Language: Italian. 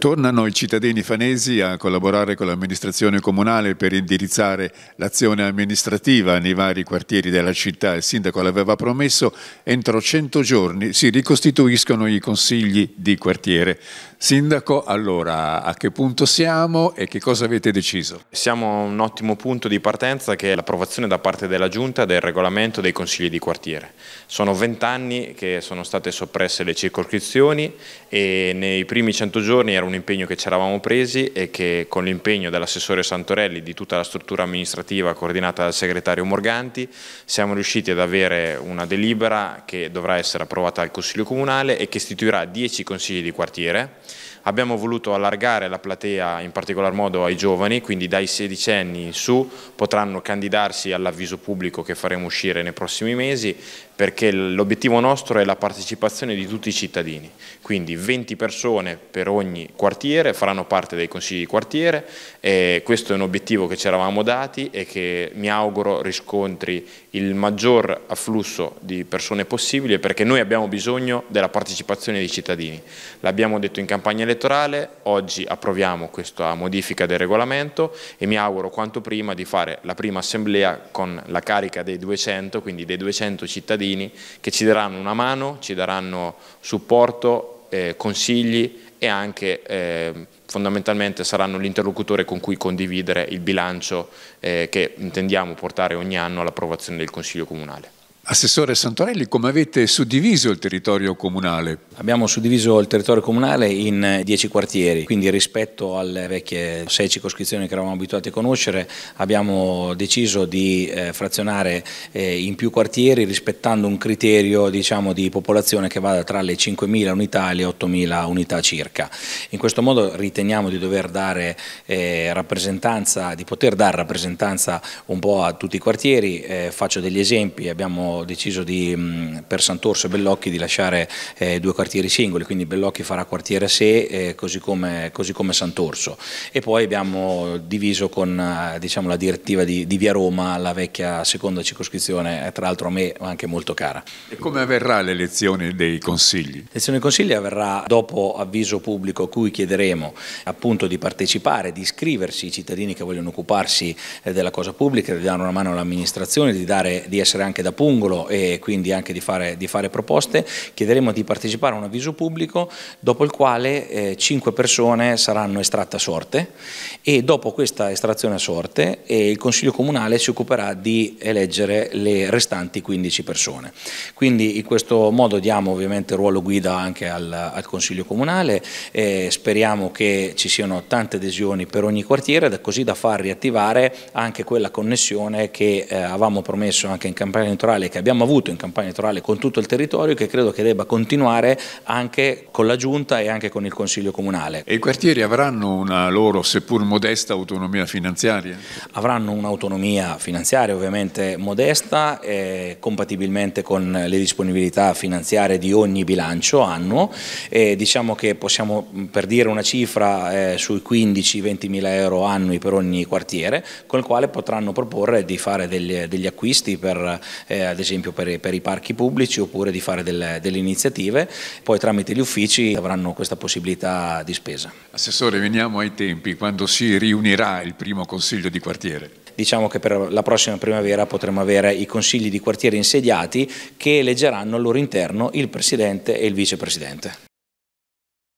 Tornano i cittadini fanesi a collaborare con l'amministrazione comunale per indirizzare l'azione amministrativa nei vari quartieri della città. Il sindaco l'aveva promesso, entro 100 giorni si ricostituiscono i consigli di quartiere. Sindaco, allora a che punto siamo e che cosa avete deciso? Siamo a un ottimo punto di partenza che è l'approvazione da parte della Giunta del regolamento dei consigli di quartiere. Sono 20 anni che sono state soppresse le circoscrizioni e nei primi 100 giorni era un impegno che ci eravamo presi e che con l'impegno dell'assessore Santorelli, di tutta la struttura amministrativa coordinata dal segretario Morganti, siamo riusciti ad avere una delibera che dovrà essere approvata dal Consiglio Comunale e che istituirà 10 consigli di quartiere. Abbiamo voluto allargare la platea in particolar modo ai giovani, quindi dai sedicenni in su potranno candidarsi all'avviso pubblico che faremo uscire nei prossimi mesi perché l'obiettivo nostro è la partecipazione di tutti i cittadini, quindi 20 persone per ogni quartiere faranno parte dei consigli di quartiere e questo è un obiettivo che ci eravamo dati e che mi auguro riscontri il maggior afflusso di persone possibile perché noi abbiamo bisogno della partecipazione dei cittadini. L'abbiamo detto in campagna elettorale, oggi approviamo questa modifica del regolamento e mi auguro quanto prima di fare la prima assemblea con la carica dei 200, quindi dei 200 cittadini cittadini che ci daranno una mano, ci daranno supporto, eh, consigli e anche eh, fondamentalmente saranno l'interlocutore con cui condividere il bilancio eh, che intendiamo portare ogni anno all'approvazione del Consiglio Comunale. Assessore Santorelli, come avete suddiviso il territorio comunale? Abbiamo suddiviso il territorio comunale in eh, dieci quartieri, quindi rispetto alle vecchie sei circoscrizioni che eravamo abituati a conoscere abbiamo deciso di eh, frazionare eh, in più quartieri rispettando un criterio diciamo, di popolazione che vada tra le 5.000 unità e le 8.000 unità circa. In questo modo riteniamo di dover dare eh, rappresentanza, di poter dare rappresentanza un po' a tutti i quartieri, eh, faccio degli esempi, abbiamo deciso di, mm, per Sant'Orso e Bellocchi di lasciare eh, due quartieri singoli, quindi Bellocchi farà quartiere a sé eh, così, come, così, come, Sant'Orso e poi abbiamo diviso con eh, diciamo, la direttiva di, di, Via Roma la vecchia seconda circoscrizione, eh, tra l'altro a me anche molto cara. E come avverrà l'elezione dei consigli? L'elezione dei consigli avverrà dopo avviso pubblico a cui chiederemo appunto di partecipare, di iscriversi i cittadini che vogliono occuparsi eh, della cosa pubblica, di dare una mano all'amministrazione, di, di essere anche da pungolo piccolo e quindi anche di fare, di fare proposte, chiederemo di partecipare a un avviso pubblico dopo il quale eh, 5 persone saranno estratte a sorte e dopo questa estrazione a sorte eh, il Consiglio Comunale si occuperà di eleggere le restanti 15 persone. Quindi in questo modo diamo ovviamente ruolo guida anche al, al Consiglio Comunale, eh, speriamo che ci siano tante adesioni per ogni quartiere così da far riattivare anche quella connessione che eh, avevamo promesso anche in campagna elettorale che abbiamo avuto in campagna elettorale con tutto il territorio e che credo che debba continuare anche con la Giunta e anche con il Consiglio Comunale. E i quartieri avranno una loro, seppur modesta, autonomia finanziaria? Avranno un'autonomia finanziaria ovviamente modesta, eh, compatibilmente con le disponibilità finanziarie di ogni bilancio annuo. Eh, diciamo che possiamo, per dire una cifra, eh, sui 15-20 mila euro annui per ogni quartiere, con il quale potranno proporre di fare degli, degli acquisti per eh, ad esempio per, per i parchi pubblici oppure di fare delle, delle iniziative, poi tramite gli uffici avranno questa possibilità di spesa. Assessore, veniamo ai tempi, quando si riunirà il primo consiglio di quartiere? diciamo che per la prossima primavera potremo avere i consigli di quartiere insediati che eleggeranno al loro interno il Presidente e il Vicepresidente.